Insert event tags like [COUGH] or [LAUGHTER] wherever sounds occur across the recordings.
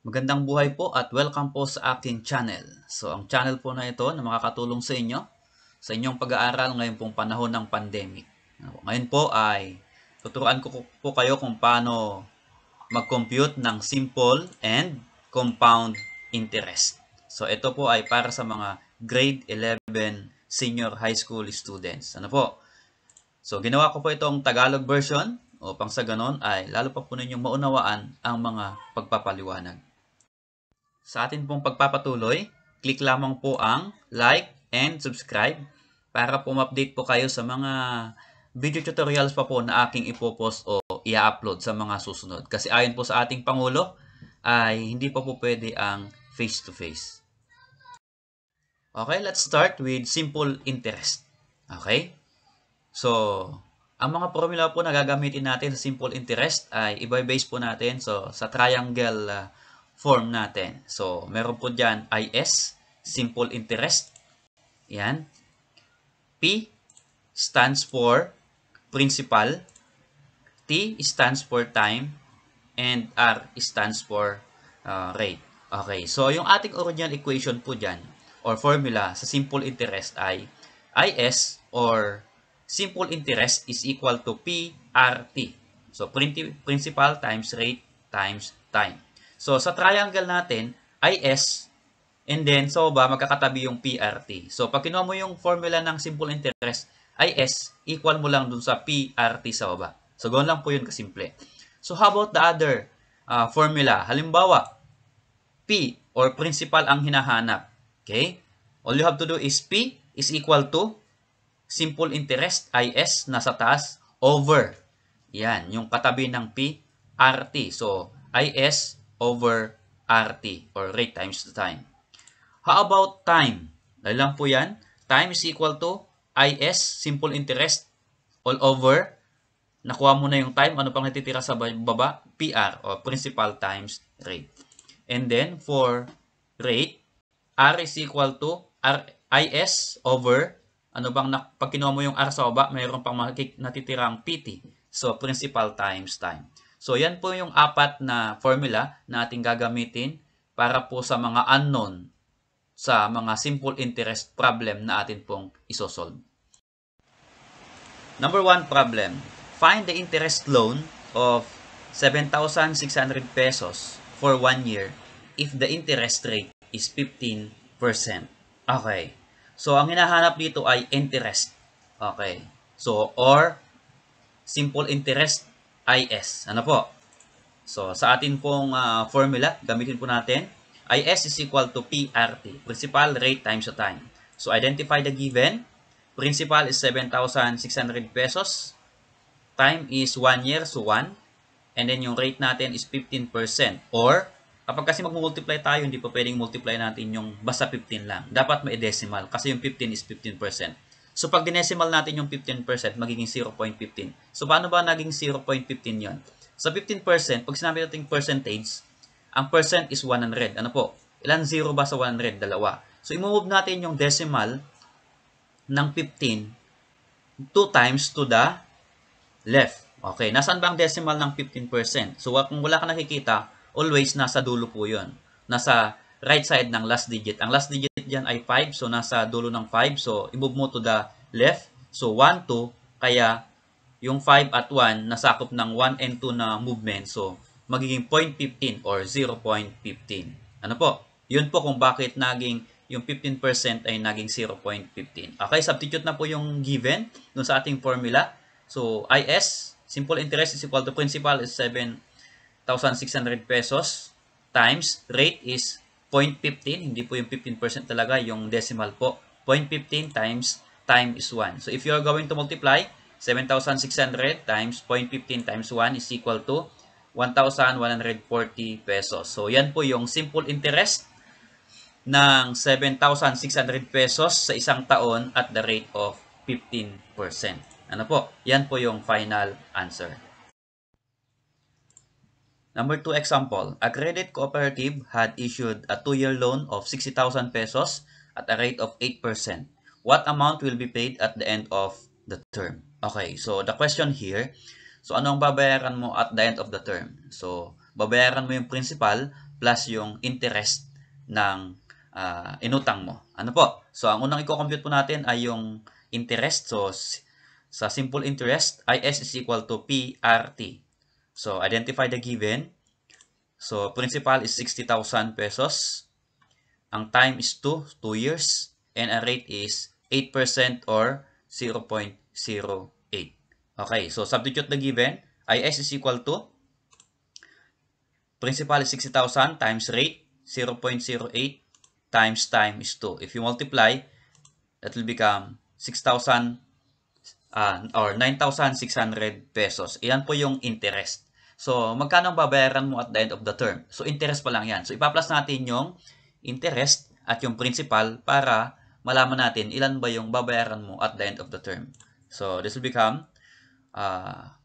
Magandang buhay po at welcome po sa aking channel. So ang channel po na ito na makakatulong sa inyo sa inyong pag-aaral ngayon pong panahon ng pandemic. Ngayon po ay tuturuan ko po kayo kung paano mag-compute ng simple and compound interest. So ito po ay para sa mga grade 11 senior high school students. Ano po? So ginawa ko po itong Tagalog version o pang sa ganon ay lalo pa po ninyong maunawaan ang mga pagpapaliwanag. Sa atin pong pagpapatuloy, click lamang po ang like and subscribe para po ma-update po kayo sa mga video tutorials pa po na aking ipopost o i-upload sa mga susunod. Kasi ayon po sa ating Pangulo, ay hindi pa po pwede ang face-to-face. -face. Okay, let's start with simple interest. Okay? So, ang mga formula po na gagamitin natin sa simple interest ay iba-base po natin so, sa triangle uh, form natin. So, meron po dyan IS, simple interest. Yan. P stands for principal. T stands for time. And R stands for uh, rate. Okay. So, yung ating original equation po dyan or formula sa simple interest ay IS or simple interest is equal to PRT. So, principal times rate times time. So, sa triangle natin, IS, and then, so ba, magkakatabi yung PRT. So, pag kinuha mo yung formula ng simple interest, IS, equal mo lang dun sa PRT sa baba. So, ganoon lang po yun kasimple. So, how about the other uh, formula? Halimbawa, P or principal ang hinahanap. Okay? All you have to do is P is equal to simple interest, IS, nasa taas, over. Yan, yung katabi ng PRT. So, IS over RT or rate times the time. How about time? Dahil lang po yan, time is equal to IS, simple interest, all over, nakuha mo na yung time, ano pang natitira sa baba? PR or principal times rate. And then for rate, R is equal to R, IS over, ano bang, na, pag kinuha mo yung R sa baba, mayroon pang natitirang PT. So, principal times time. So yan po yung apat na formula na ating gagamitin para po sa mga unknown sa mga simple interest problem na atin pong isosolve. Number 1 problem, find the interest loan of 7,600 pesos for 1 year if the interest rate is 15%. Okay. So, ang hinahanap dito ay interest. Okay. So, or simple interest IS. Ano po? So, sa atin pong uh, formula, gamitin po natin, IS is equal to PRT, principal rate times the time. So, identify the given. Principal is 7,600 pesos. Time is 1 year, so 1. And then yung rate natin is 15% or Kapag kasi mag-multiply tayo, hindi pa pwedeng multiply natin yung basta 15 lang. Dapat may decimal kasi yung 15 is 15%. So, pag dinesimal natin yung 15%, magiging 0.15. So, paano ba naging 0.15 yon? Sa 15%, pag sinabi natin percentage, ang percent is 100. Ano po? Ilan zero ba sa 100? Dalawa. So, imove natin yung decimal ng 15 2 times to the left. Okay, nasaan ba ang decimal ng 15%? So, kung wala ka nakikita, always nasa dulo po yun. Nasa right side ng last digit. Ang last digit diyan ay 5. So, nasa dulo ng 5. So, i-move mo to the left. So, 1, 2. Kaya, yung 5 at 1 nasakop ng 1 and 2 na movement. So, magiging 0.15 or 0.15. Ano po? Yun po kung bakit naging yung 15% ay naging 0.15. Okay, substitute na po yung given dun sa ating formula. So, IS, simple interest is equal to principal is 7,600 pesos times rate is 0.15, hindi po yung 15% talaga, yung decimal po. 0.15 times time is 1. So if you are going to multiply, 7,600 times 0.15 times 1 is equal to 1,140 pesos. So yan po yung simple interest ng 7,600 pesos sa isang taon at the rate of 15%. Ano po? Yan po yung final answer. Number two example, a credit cooperative had issued a two-year loan of 60,000 pesos at a rate of 8%. What amount will be paid at the end of the term? Okay, so the question here, so anong babayaran mo at the end of the term? So, babayaran mo yung principal plus yung interest ng uh, inutang mo. Ano po? So, ang unang i-compute po natin ay yung interest. So, sa simple interest, IS is equal to PRT. So, identify the given. So, principal is 60,000 pesos. Ang time is 2, 2 years. And a rate is 8% or 0.08. Okay, so substitute the given. IS is equal to principal is 60,000 times rate 0.08 times time is 2. If you multiply, it will become 6,000 uh, or 9,600 pesos. Iyan po yung interest. So, magkano ang babayaran mo at the end of the term? So, interest pa lang yan. So, ipa-plus natin yung interest at yung principal para malaman natin ilan ba yung babayaran mo at the end of the term. So, this will become uh,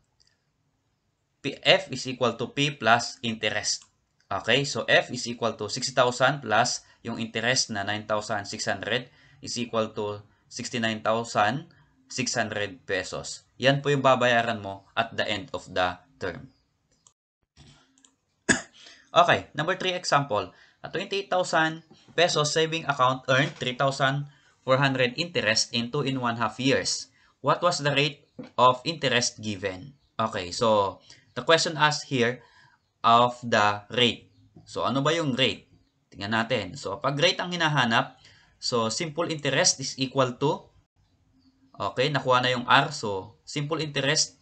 F is equal to P plus interest. Okay? So, F is equal to 60,000 plus yung interest na 9,600 is equal to 69,600 pesos. Yan po yung babayaran mo at the end of the term. Okay, number 3 example. A 28,000 pesos saving account earned 3,400 interest in 2 in 1 half years. What was the rate of interest given? Okay, so the question asked here of the rate. So ano ba yung rate? Tingnan natin. So pag rate ang hinahanap, so simple interest is equal to Okay, nakuha na yung R. So simple interest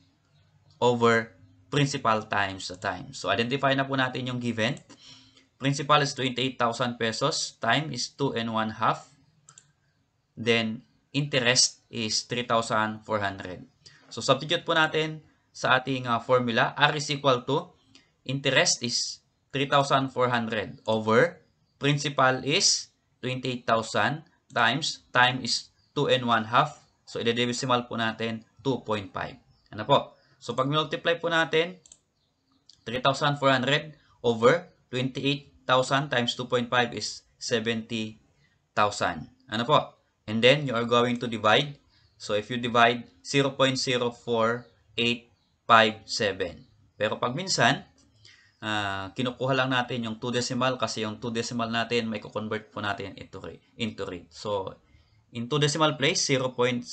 over principal times the time. So, identify na po natin yung given. Principal is 28,000 pesos. Time is 2 and 1 half. Then, interest is 3,400. So, substitute po natin sa ating uh, formula. R is equal to interest is 3,400 over principal is 28,000 times time is 2 and 1 half. So, i-decimal po natin 2.5. Ano po? So pag multiply po natin, 3,400 over 28,000 times 2.5 is 70,000. Ano po? And then, you are going to divide. So if you divide, 0.04857. Pero pag minsan, uh, kinukuha lang natin yung 2 decimal kasi yung 2 decimal natin, may convert po natin into rate. Into rate. So, in 2 decimal place, 0.05.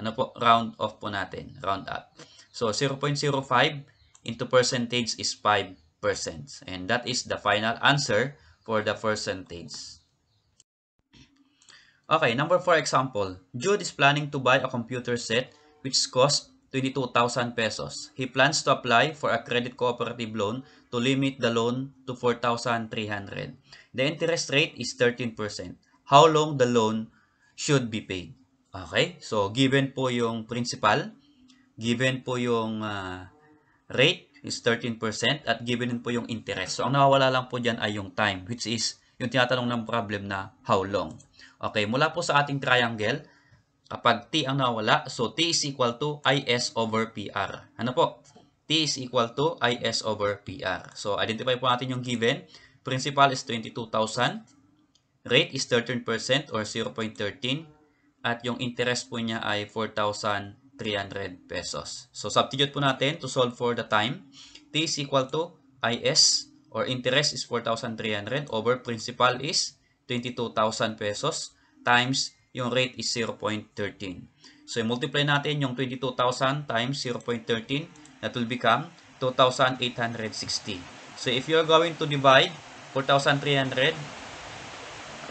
Ano po? Round off po natin. Round up. So 0.05 into percentage is 5%. And that is the final answer for the percentage. Okay, number 4 example. Jude is planning to buy a computer set which costs 22,000 pesos. He plans to apply for a credit cooperative loan to limit the loan to 4,300. The interest rate is 13%. How long the loan should be paid? Okay, so given po yung principal, given po yung uh, rate is 13% at given din po yung interest. So, ang nawawala lang po diyan ay yung time, which is yung tinatanong ng problem na how long. Okay, mula po sa ating triangle, kapag t ang nawala, so t is equal to is over pr. Ano po? t is equal to is over pr. So, identify po natin yung given. Principal is 22,000. Rate is 13% or 0.13. At yung interest po niya ay 4,000 300 pesos. So, substitute po natin to solve for the time. T is equal to IS or interest is 4,300 over principal is 22,000 pesos times yung rate is 0.13. So, multiply natin yung 22,000 times 0.13 that will become 2,860. So, if you are going to divide 4,300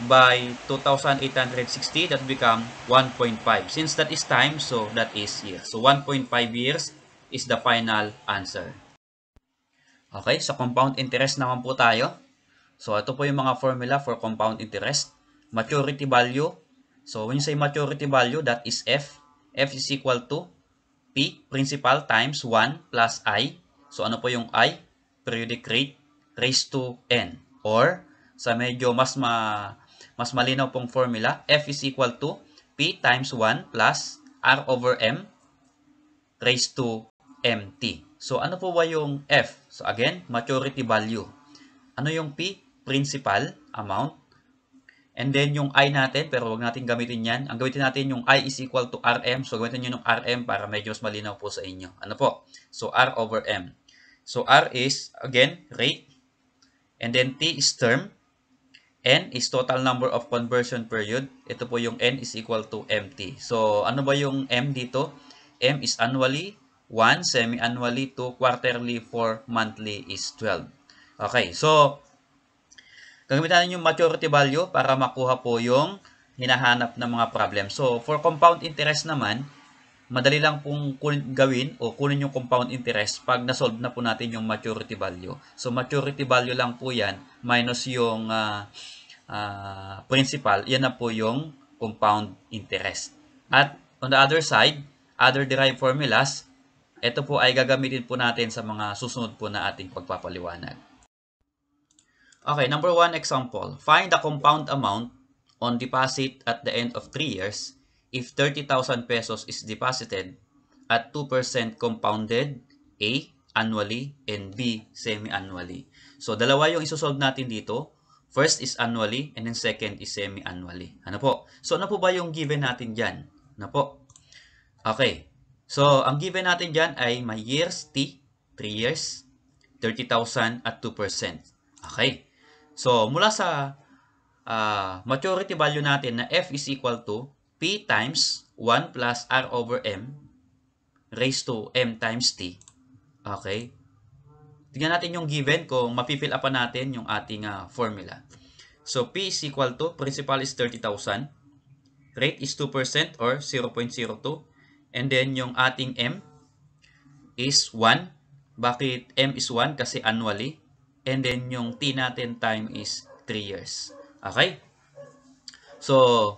by 2,860, that become 1.5. Since that is time, so that is years. So 1.5 years is the final answer. Okay, sa compound interest naman po tayo. So ito po yung mga formula for compound interest. Maturity value. So when you say maturity value, that is F. F is equal to P, principal, times 1 plus I. So ano po yung I? Periodic rate raised to N. Or sa medyo mas ma mas malinaw pong formula. F is equal to P times 1 plus R over M raised to MT. So, ano po ba yung F? So, again, maturity value. Ano yung P? Principal amount. And then, yung I natin, pero wag natin gamitin yan. Ang gamitin natin yung I is equal to RM. So, gamitin nyo ng RM para medyo mas malinaw po sa inyo. Ano po? So, R over M. So, R is, again, rate. And then, T is term. N is total number of conversion period. Ito po yung N is equal to MT. So, ano ba yung M dito? M is annually, 1, semi-annually, 2, quarterly, 4, monthly is 12. Okay, so, gagamitan yung maturity value para makuha po yung hinahanap ng mga problem. So, for compound interest naman, madali lang pong kunin, gawin o kunin yung compound interest pag nasolve na po natin yung maturity value. So, maturity value lang po yan minus yung uh, uh, principal, yan na po yung compound interest. At on the other side, other derived formulas, ito po ay gagamitin po natin sa mga susunod po na ating pagpapaliwanag. Okay, number one example. Find the compound amount on deposit at the end of 3 years if 30,000 pesos is deposited at 2% compounded A annually and B semi-annually. So dalawa yung isosolve natin dito. First is annually and then second is semi-annually. Ano po? So ano po ba yung given natin diyan? Ano po? Okay. So ang given natin diyan ay may years T, 3 years, 30,000 at 2%. Okay. So mula sa uh, maturity value natin na F is equal to P times 1 plus R over M raised to M times T. Okay. Tingnan natin yung given kung mapifill up pa natin yung ating uh, formula. So, P is equal to, principal is 30,000. Rate is 2% or 0.02. And then, yung ating M is 1. Bakit M is 1? Kasi annually. And then, yung T natin time is 3 years. Okay? So,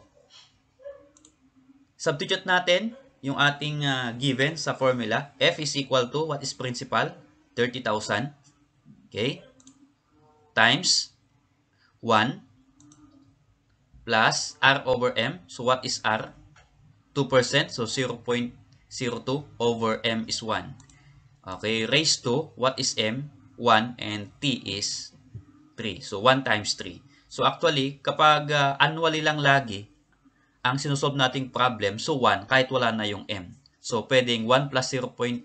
substitute natin yung ating uh, given sa formula. F is equal to, what is principal? 30,000. Okay? Times 1 plus R over M. So, what is R? 2%. So, 0.02 over M is 1. Okay, raised to, what is M? 1 and T is 3. So, 1 times 3. So, actually, kapag uh, annually lang lagi, ang sinusolve nating problem, so 1, kahit wala na yung M. So, pwedeng 1 plus 0.02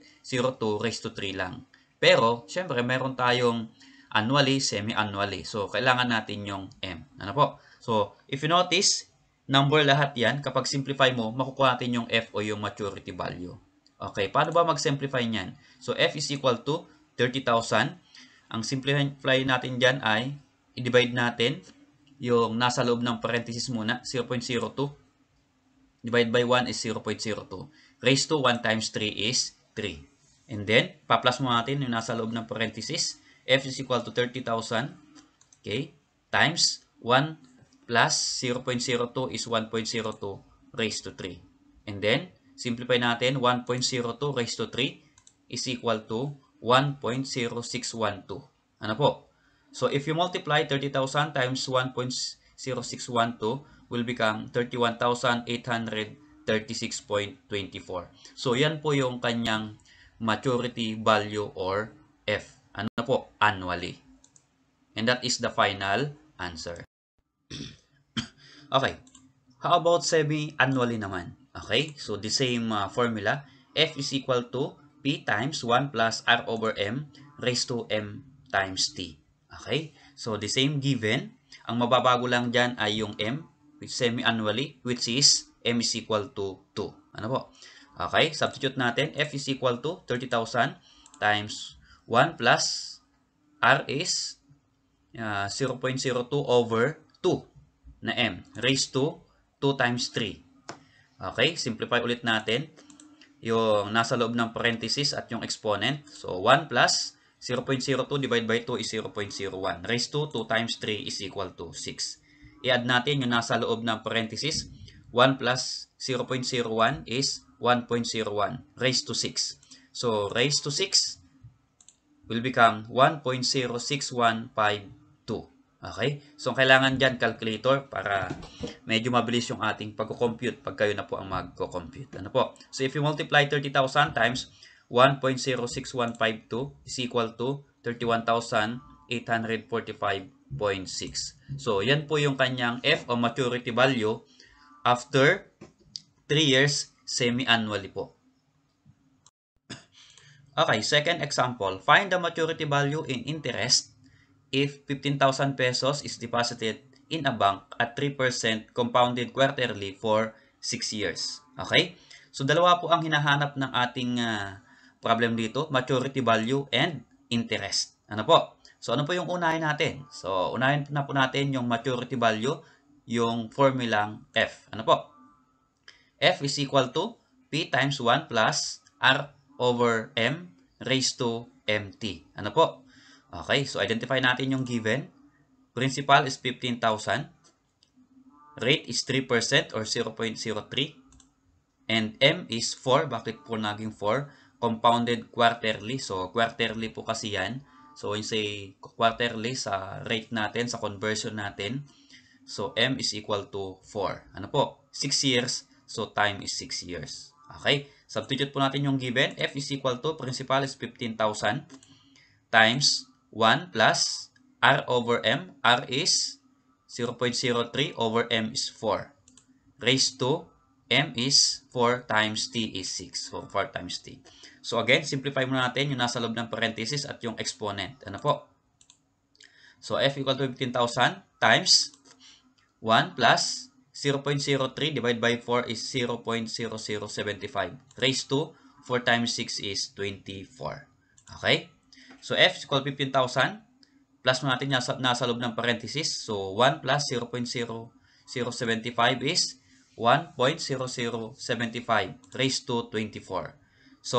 raised to 3 lang. Pero, syempre, meron tayong annually, semi-annually. So, kailangan natin yung M. Ano po? So, if you notice, number lahat yan. Kapag simplify mo, makukuha natin yung F o yung maturity value. Okay, paano ba mag-simplify niyan? So, F is equal to 30,000. Ang simplify natin dyan ay, i-divide natin yung nasa loob ng parenthesis muna, 0.02. Divide by 1 is 0.02. Raised to 1 times 3 is 3. And then, pa-plus mo natin yung nasa loob ng parenthesis. F is equal to 30,000. Okay? Times 1 plus 0.02 is 1.02 raised to 3. And then, simplify natin 1.02 raised to 3 is equal to 1.0612. Ano po? So, if you multiply 30,000 times 1.0612 will become 31,836.24. So, yan po yung kanyang maturity value or F. Ano po? Annually. And that is the final answer. [CLEARS THROAT] okay. How about semi-annually naman? Okay? So, the same uh, formula. F is equal to P times 1 plus R over M raised to M times T. Okay? So, the same given. Ang mababago lang dyan ay yung M semi-annually which is M is equal to 2. Ano po? Okay, substitute natin. F is equal to 30,000 times 1 plus R is uh, 0.02 over 2 na M raised to 2 times 3. Okay, simplify ulit natin yung nasa loob ng parenthesis at yung exponent. So, 1 plus 0.02 divided by 2 is 0.01. Raised to 2 times 3 is equal to 6. I-add natin yung nasa loob ng parenthesis 1 plus 0.01 is 1.01 raised to 6. So raised to 6 will become 1.06152. Okay? So, kailangan dyan calculator para medyo mabilis yung ating pagko-compute pag kayo na po ang magko-compute. Ano po? So, if you multiply 30,000 times 1.06152 is equal to 31,845.6. So, yan po yung kanyang F o maturity value after 3 years semi-annually po. Okay, second example, find the maturity value in interest if 15,000 pesos is deposited in a bank at 3% compounded quarterly for 6 years. Okay? So dalawa po ang hinahanap ng ating uh, problem dito, maturity value and interest. Ano po? So ano po yung unahin natin? So unahin na po natin yung maturity value yung formulang F. Ano po? F is equal to P times 1 plus R over M raised to MT. Ano po? Okay, so identify natin yung given. Principal is 15,000. Rate is 3% or 0.03. And M is 4. Bakit po naging 4? Compounded quarterly. So, quarterly po kasi yan. So, when say quarterly sa rate natin, sa conversion natin, So, M is equal to 4. Ano po? 6 years. So, time is 6 years. Okay? Substitute po natin yung given. F is equal to, principal is 15,000 times 1 plus R over M. R is 0.03 over M is 4. Raised to M is 4 times T is 6. So, 4 times T. So, again, simplify muna natin yung nasa loob ng parenthesis at yung exponent. Ano po? So, F equal to 15,000 times 1 plus 0.03 divided by 4 is 0.0075 raised to 4 times 6 is 24. Okay? So, F equal 15,000. Plus mo natin nasa, nasa loob ng parenthesis. So, 1 plus 0.0075 is 1.0075 raised to 24. So,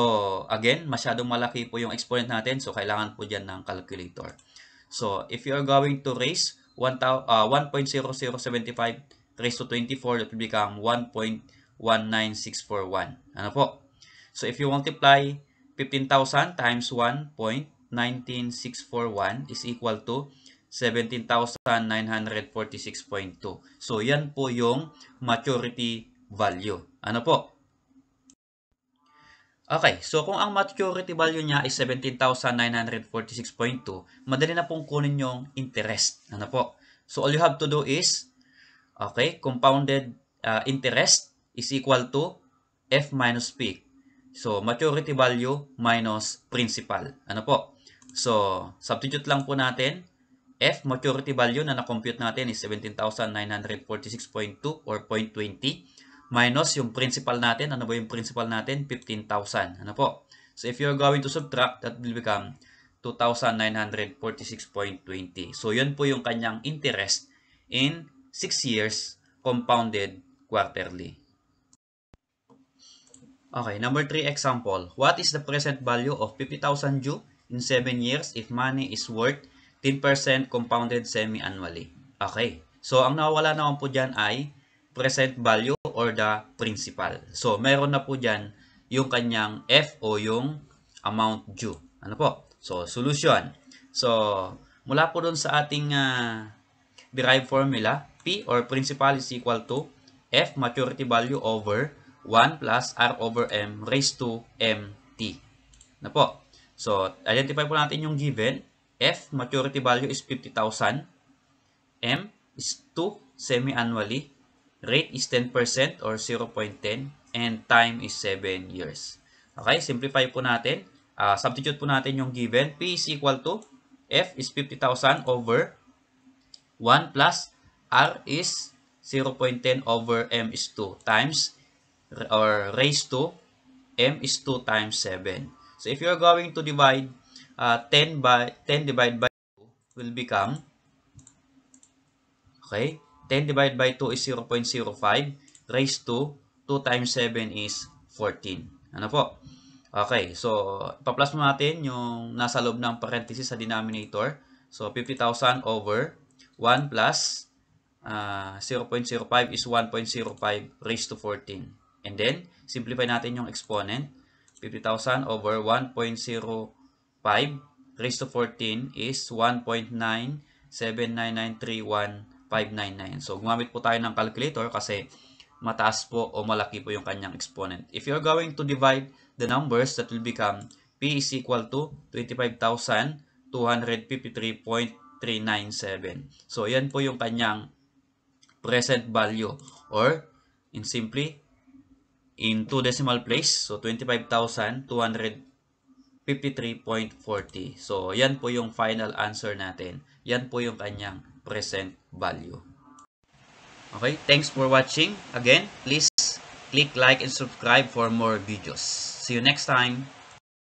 again, masyadong malaki po yung exponent natin. So, kailangan po dyan ng calculator. So, if you are going to raise 1.0075 uh, raised to 24, that will become 1.19641. Ano po? So, if you multiply 15,000 times 1.19641 is equal to 17,946.2. So, yan po yung maturity value. Ano po? Okay, so kung ang maturity value niya ay 17,946.2, madali na pong kunin yung interest. Ano po? So all you have to do is, okay, compounded uh, interest is equal to F minus P. So maturity value minus principal. Ano po? So substitute lang po natin. F maturity value na na-compute natin is 17,946.2 or 0.20 minus yung principal natin. Ano ba yung principal natin? 15,000. Ano po? So if you're going to subtract, that will become 2,946.20. So yun po yung kanyang interest in 6 years compounded quarterly. Okay, number 3 example. What is the present value of 50,000 due in 7 years if money is worth 10% compounded semi-annually? Okay, so ang nawala naman po dyan ay present value or the principal. So, meron na po dyan yung kanyang F o yung amount due. Ano po? So, solution. So, mula po dun sa ating uh, derived formula, P or principal is equal to F maturity value over 1 plus R over M raised to MT. Na ano po. So, identify po natin yung given. F maturity value is 50,000. M is 2 semi-annually. Rate is 10% or 0.10 and time is 7 years. Okay, simplify po natin. Uh, substitute po natin yung given. P is equal to F is 50,000 over 1 plus R is 0.10 over M is 2 times or raised to M is 2 times 7. So if you are going to divide uh, ah, 10 by 10 divided by 2 will become okay 10 divided by 2 is 0.05 raised to 2 times 7 is 14. Ano po? Okay, so ipa-plus mo natin yung nasa loob ng parenthesis sa denominator. So 50,000 over 1 plus uh, ah, 0.05 is 1.05 raised to 14. And then, simplify natin yung exponent. 50,000 over 1.05 raised to 14 is 1.979931 599. So, gumamit po tayo ng calculator kasi mataas po o malaki po yung kanyang exponent. If you're going to divide the numbers, that will become P is equal to 25,253.397. So, yan po yung kanyang present value or in simply in two decimal place. So, 25,253.40. So, yan po yung final answer natin. Yan po yung kanyang present value. Okay, thanks for watching. Again, please click like and subscribe for more videos. See you next time.